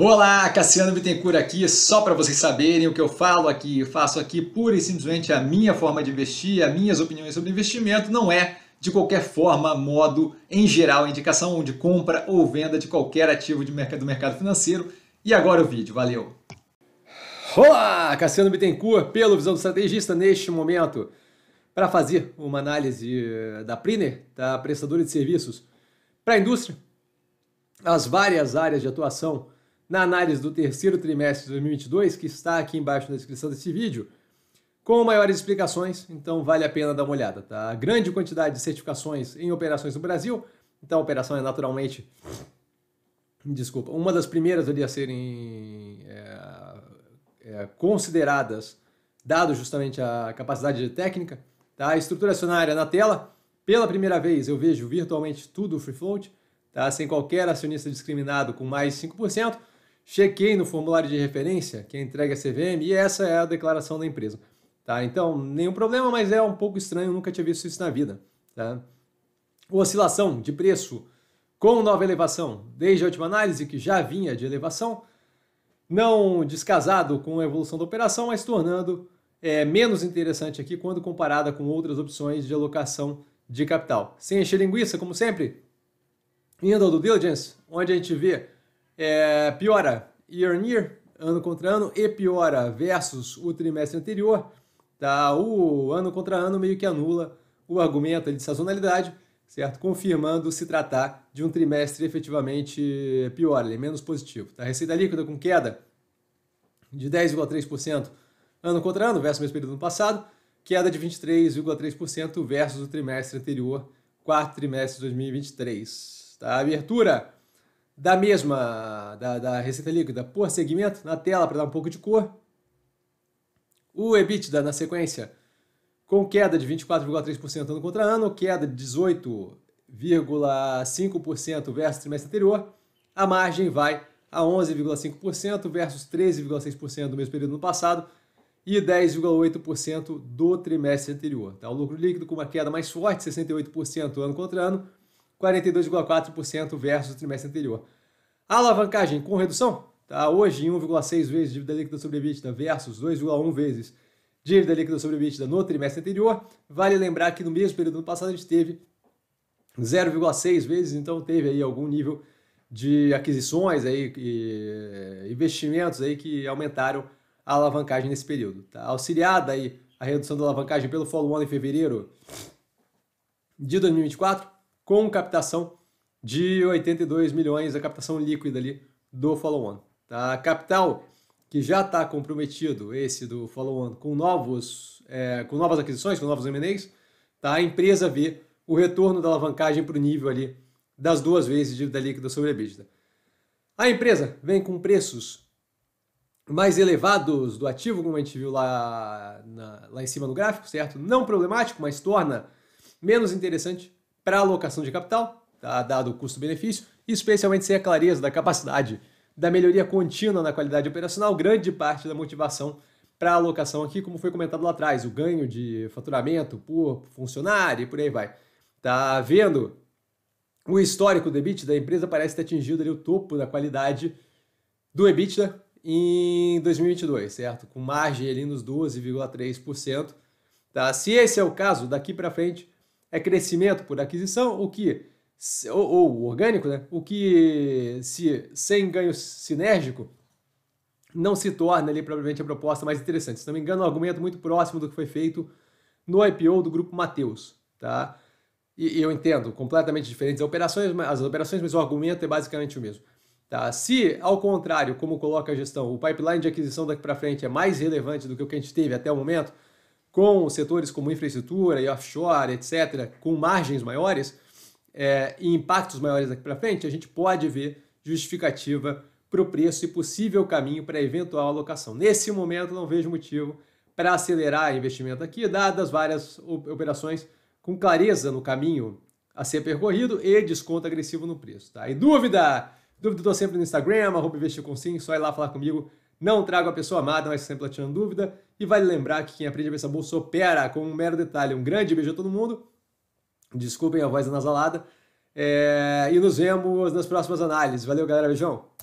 Olá, Cassiano Bittencourt aqui, só para vocês saberem o que eu falo aqui, eu faço aqui pura e simplesmente a minha forma de investir, as minhas opiniões sobre investimento, não é de qualquer forma, modo, em geral, indicação de compra ou venda de qualquer ativo de mercado, do mercado financeiro. E agora o vídeo, valeu! Olá, Cassiano Bittencourt, pelo Visão do Estrategista, neste momento, para fazer uma análise eh, da Priner, da prestadora de serviços para a indústria, as várias áreas de atuação na análise do terceiro trimestre de 2022, que está aqui embaixo na descrição desse vídeo, com maiores explicações, então vale a pena dar uma olhada, tá? A grande quantidade de certificações em operações no Brasil, então a operação é naturalmente, desculpa, uma das primeiras ali a serem é, é, consideradas, dado justamente a capacidade técnica, tá? A estrutura acionária na tela, pela primeira vez eu vejo virtualmente tudo free float, tá? sem qualquer acionista discriminado com mais 5%. Chequei no formulário de referência que é entregue à CVM e essa é a declaração da empresa. Tá? Então, nenhum problema, mas é um pouco estranho, nunca tinha visto isso na vida. Tá? Oscilação de preço com nova elevação, desde a última análise que já vinha de elevação, não descasado com a evolução da operação, mas tornando é, menos interessante aqui quando comparada com outras opções de alocação de capital. Sem encher linguiça, como sempre, indo ao due diligence, onde a gente vê é, piora year on year, ano contra ano, e piora versus o trimestre anterior, tá? O ano contra ano meio que anula o argumento de sazonalidade, certo? Confirmando se tratar de um trimestre efetivamente pior, ele é menos positivo. Tá? receita líquida com queda de 10,3% ano contra ano versus o mesmo período do passado, queda de 23,3% versus o trimestre anterior, quarto trimestre de 2023. Tá? Abertura da mesma, da, da receita líquida por segmento na tela para dar um pouco de cor. O EBITDA na sequência com queda de 24,3% ano contra ano, queda de 18,5% versus trimestre anterior. A margem vai a 11,5% versus 13,6% do mesmo período no passado e 10,8% do trimestre anterior. Tá? O lucro líquido com uma queda mais forte, 68% ano contra ano, 42,4% versus o trimestre anterior. A alavancagem com redução está hoje em 1,6 vezes dívida líquida sobre EBITDA versus 2,1 vezes dívida líquida sobre EBITDA no trimestre anterior. Vale lembrar que no mesmo período do passado a gente teve 0,6 vezes, então teve aí algum nível de aquisições aí e eh, investimentos aí que aumentaram a alavancagem nesse período. Tá? Auxiliada aí a redução da alavancagem pelo follow-on em fevereiro de 2024, com captação de 82 milhões, a captação líquida ali do follow-on. Tá? Capital que já está comprometido, esse do follow-on, com, novos, é, com novas aquisições, com novos M&As, tá? a empresa vê o retorno da alavancagem para o nível ali das duas vezes dívida líquida sobre a EBITDA. A empresa vem com preços mais elevados do ativo, como a gente viu lá, na, lá em cima no gráfico, certo? Não problemático, mas torna menos interessante para alocação de capital, tá? dado o custo-benefício, especialmente sem a clareza da capacidade da melhoria contínua na qualidade operacional, grande parte da motivação para alocação aqui, como foi comentado lá atrás, o ganho de faturamento por funcionário e por aí vai. Tá vendo o histórico do EBITDA, a empresa parece ter atingido ali o topo da qualidade do EBITDA em 2022, certo? Com margem ali nos 12,3%. Tá? Se esse é o caso, daqui para frente é crescimento por aquisição, o que ou, ou orgânico, né? O que se sem ganho sinérgico não se torna ali provavelmente a proposta mais interessante. Se não me engano, um argumento muito próximo do que foi feito no IPO do grupo Mateus, tá? E, e eu entendo, completamente diferentes operações, as operações, mas o argumento é basicamente o mesmo. Tá? Se, ao contrário, como coloca a gestão, o pipeline de aquisição daqui para frente é mais relevante do que o que a gente teve até o momento, com setores como infraestrutura e offshore, etc., com margens maiores é, e impactos maiores daqui para frente, a gente pode ver justificativa para o preço e possível caminho para eventual alocação. Nesse momento, não vejo motivo para acelerar investimento aqui, dadas várias operações com clareza no caminho a ser percorrido e desconto agressivo no preço. Tá? E dúvida? Dúvida estou sempre no Instagram, arroba investir com sim, só ir lá falar comigo. Não trago a pessoa amada, mas sempre tirando dúvida. E vale lembrar que quem aprende a pensar bolsa opera com um mero detalhe. Um grande beijo a todo mundo. Desculpem a voz anasalada. É... E nos vemos nas próximas análises. Valeu, galera. Beijão.